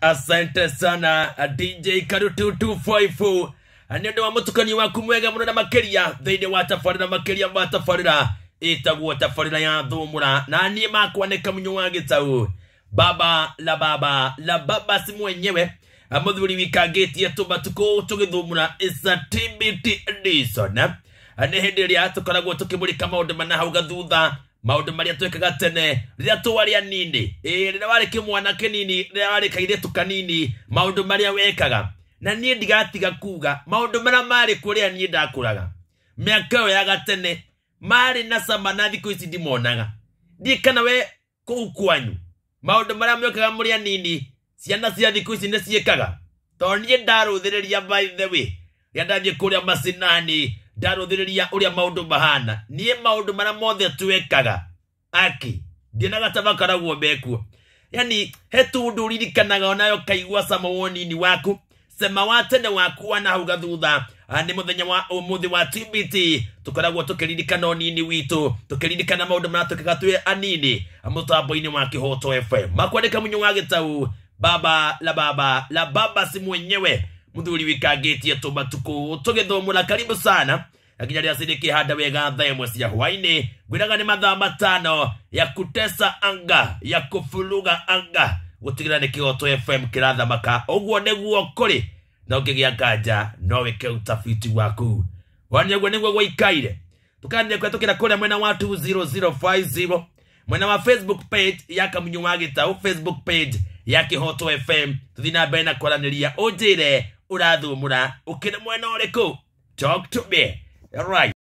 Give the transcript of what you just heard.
asante sana dj karu 254 nä å ndå wa må tukanio waku mwega må no na makä thäinä wa tabarä ra makä ma tabarä itagwo tabarä ya thumura na niä makwa nä kamunyo wa gä taå baba la baba la baba si mwenyewe må thuri wikangätie tå matukå tå gä thumura nä hä ndä ä rä a tå koragwo tå kä må rä ka maå ndå mana hau gathutha maundu maria twekaga tene riria twari anini e, riria wari kimwana kinini riria wari kairitu kanini maundu maria wekaga na niä ndigatiga kuga maundu maria marä kå rä a niä ndakåraga mä aka ä ya gatene marä na cama na thikå ici ndimonaga ndiä kana we kå u kwanyu maundu maria mwekaga må rä anini ciana cia thikå ici nä ciäkaga tondå niä ndarå thä rä ria by the way rä a ndathiä macinani ndarũthĩrĩria ũrĩa maũndũ mahana niĩ maũndũ marĩa mothe twekaga aki ndionaga ta makoragwo mekuo yani he tũndũ ũririkanaga onayo kaigua cama wa waku cema wa tene waku wa nahau gathutha nĩ mũthenya wa ũmũthĩ wa tbt tũkoragwo tũkĩririkana ũnini witũ tũkĩririkana maũndũ marĩa tũkĩka twĩ anini mũtambo-inĩ wa kĩhoto fm makwandĩka munyo wa gĩtau baba la baba la baba si mwenyewe muthuri wikangitie tumatuku tugithumura karibu sana akinya rä ciriki handa wega tha ĩmwe cia hwainĩ ngwĩraga nĩ mathaa matano ya kutesa anga ya kũburuga anga gũtigĩra nĩ kĩhoto fm kĩrathamaka ũguo nĩguo kũrĩ no ngĩgĩa nganja no wĩke ũtafiti waku wani ũguo nĩguo gwaikaire tũkanire kũhetũkĩra kũrĩa mwena wa 20050 mwena wa facebook page ya kamunyu wa gĩtaũ facebook page ya kĩhoto fm tũthiĩ na mbere na kwaranĩria ũnjĩre urathumura ukire mwena uriku talk to me right